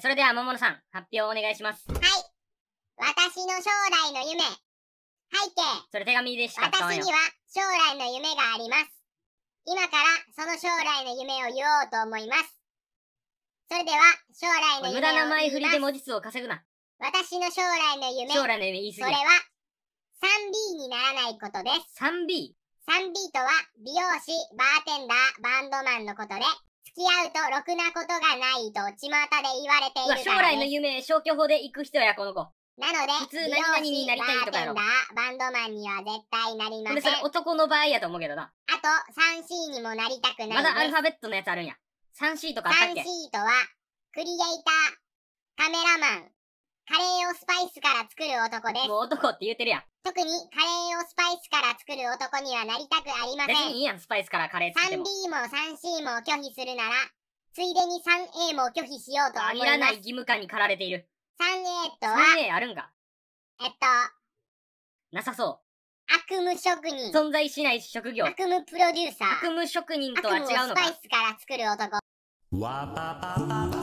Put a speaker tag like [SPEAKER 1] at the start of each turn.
[SPEAKER 1] それでは、桃野さん、発表をお願いします。はい。私の将来の夢。
[SPEAKER 2] 背景。それ手紙でした。私には将来の夢があります。今からその将来の夢を言おうと思います。それでは、将来の夢無駄な前振りで文字数を稼ぐな。私の将来の夢。将来の夢言い過ぎそれは、3B にならないことです。3B?3B とは、美容師、バーテンダー、バンドマンのことで、き合うとろくなことがないと巷で言われている将から、ね、来の夢、
[SPEAKER 1] 消去法で行く人や、この子。
[SPEAKER 2] なので、普通何々になりたいとかやろ。バンドマンには絶対なりません。それ
[SPEAKER 1] 男の場合やと思うけどな。
[SPEAKER 2] あと、3C にもなりたくないまだアルファ
[SPEAKER 1] ベットのやつあるんや。3C とかあったっけ ?3C
[SPEAKER 2] とは、クリエイター、カメラマン、カレーをスパイスから作る男です。もう男って言うてるやん。特にカレーをスパイスから作る男にはなりたくありませ別ん。にいいやん、ス
[SPEAKER 1] パイスからカレー作って 3B
[SPEAKER 2] も。3C も拒否するなら、ついでに 3A も拒否しようと思い限らない義
[SPEAKER 1] 務感に駆られている。
[SPEAKER 2] 3A とは、3A あるんかえっと、
[SPEAKER 1] なさそう。悪夢職人、存在しない職業。悪夢プロデューサー、悪
[SPEAKER 2] 夢職人とは違うのかスパイスから作る男。わぱぱぱぱ